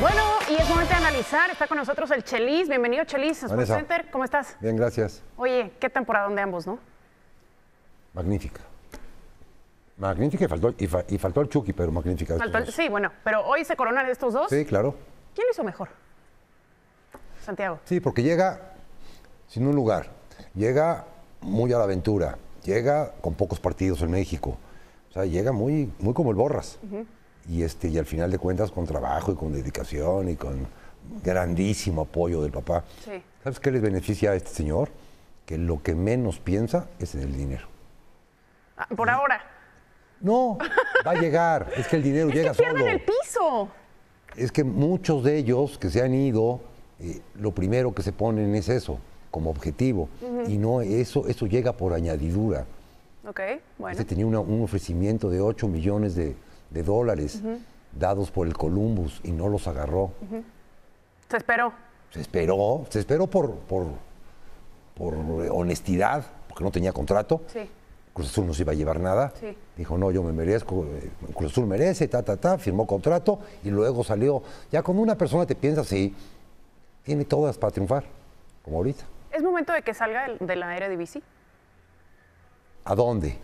Bueno, y es momento de analizar. Está con nosotros el Chelis. Bienvenido, Chelis. Sports Center. ¿Cómo estás? Bien, gracias. Oye, qué temporada de ambos, ¿no? Magnífica. Magnífica y faltó, y, el Chucky, pero magnífica. sí, bueno, pero hoy se coronan estos dos. Sí, claro. ¿Quién lo hizo mejor? Santiago. Sí, porque llega sin un lugar. Llega muy a la aventura. Llega con pocos partidos en México. O sea, llega muy, muy como el Borras y, este, y al final de cuentas con trabajo y con dedicación y con grandísimo apoyo del papá. ¿Sabes qué les beneficia a este señor? Que lo que menos piensa es en el dinero. Ah, por ahora. No, va a llegar. Es que el dinero llega que solo. el piso. Es que muchos de ellos que se han ido, eh, lo primero que se ponen es eso, como objetivo. Y no, eso, eso llega por añadidura. Este bueno. Este tenía un ofrecimiento de 8 millones de, de dólares dados por el Columbus y no los agarró. Se esperó. Se esperó, se esperó por, por, por honestidad, porque no tenía contrato. Sí. Cruz Azul no se iba a llevar nada. Dijo, no, yo me merezco, eh, Cruz Azul merece, ta, ta, ta, firmó contrato y luego salió. Ya cuando una persona te piensa así, tiene todas para triunfar, como ahorita. ¿Es momento de que salga de la era de bici? ¿A dónde?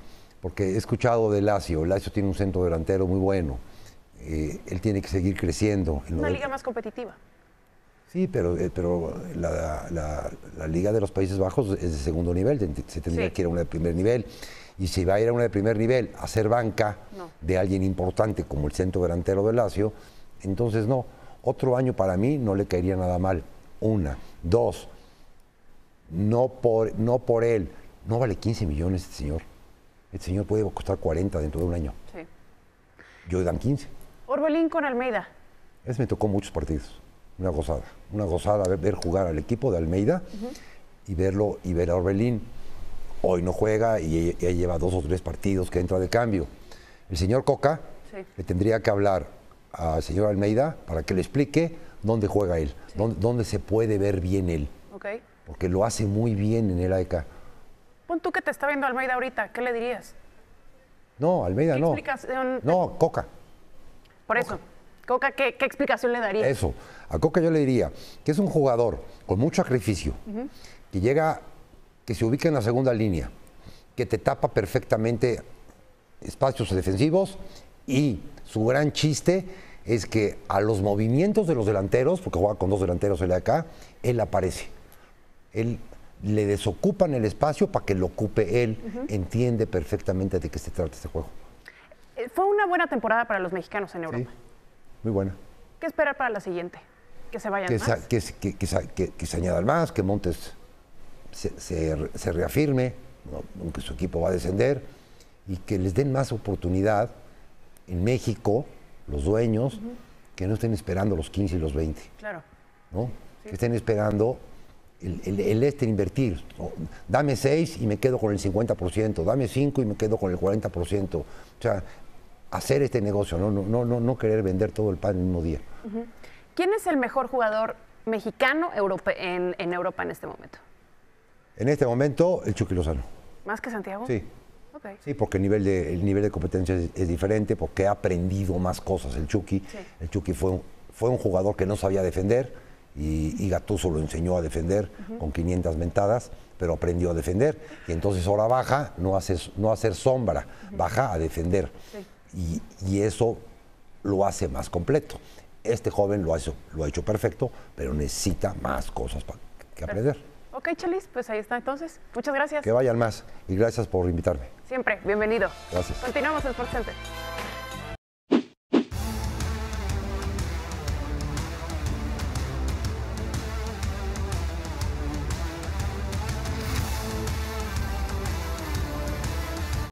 porque he escuchado de Lazio, Lazio tiene un centro delantero muy bueno, eh, él tiene que seguir creciendo. Una liga más competitiva. Sí, pero, eh, pero la, Liga de los Países Bajos es de segundo nivel, se tendría que ir a una de primer nivel. Y si va a ir a una de primer nivel a ser banca de alguien importante como el centro delantero de Lazio, entonces no. Otro año para mí no le caería nada mal. Una. Dos. No por, no por él. No vale 15 millones este señor. El señor puede costar 40 dentro de un año. Sí. Yo dan 15. Orbelín con Almeida. Ese me tocó muchos partidos. Una gozada. Una gozada ver, ver jugar al equipo de Almeida y verlo y ver a Orbelín. Hoy no juega y, ya lleva dos o tres partidos que entra de cambio. El señor Coca le tendría que hablar al señor Almeida para que le explique dónde juega él, dónde, se puede ver bien él. Porque lo hace muy bien en el AECA. E Pon tú que te está viendo Almeida ahorita, ¿qué le dirías? No, Almeida ¿Qué no. Explicación... No, Coca. Por eso. Coca, ¿qué, explicación le daría? Eso. A Coca yo le diría que es un jugador con mucho sacrificio, que llega, que se ubica en la segunda línea, que te tapa perfectamente espacios defensivos y su gran chiste es que a los movimientos de los delanteros, porque juega con dos delanteros él acá, él aparece. Él le desocupan el espacio para que lo ocupe él. Entiende perfectamente de qué se trata este juego. Eh, fue una buena temporada para los mexicanos en Europa. muy buena. ¿Qué esperar para la siguiente? Que se vayan que más. que, se añadan más, que Montes se, reafirme, aunque su equipo va a descender, y que les den más oportunidad en México, los dueños, que no estén esperando los 15 y los 20. Claro. ¿no? Que estén esperando el, este invertir. Dame 6 y me quedo con el 50%, dame 5 y me quedo con el 40%. O sea, hacer este negocio, no, no, no, no querer vender todo el pan en un día. ¿Quién es el mejor jugador mexicano en, en, Europa en este momento? En este momento, el Chucky Lozano. ¿Más que Santiago? Sí. Sí, porque el nivel de, el nivel de competencia es, diferente, porque ha aprendido más cosas el Chucky. El Chucky fue fue un jugador que no sabía defender, y, Gatuso lo enseñó a defender con 500 mentadas, pero aprendió a defender. Y entonces ahora baja, no hace, no hacer sombra, baja a defender. Y, eso lo hace más completo. Este joven lo ha, hecho, lo ha hecho perfecto, pero necesita más cosas para que aprender. Ok, Chelis, pues ahí está entonces. Muchas gracias. Que vayan más y gracias por invitarme. Siempre, bienvenido. Gracias. Continuamos en SportsCenter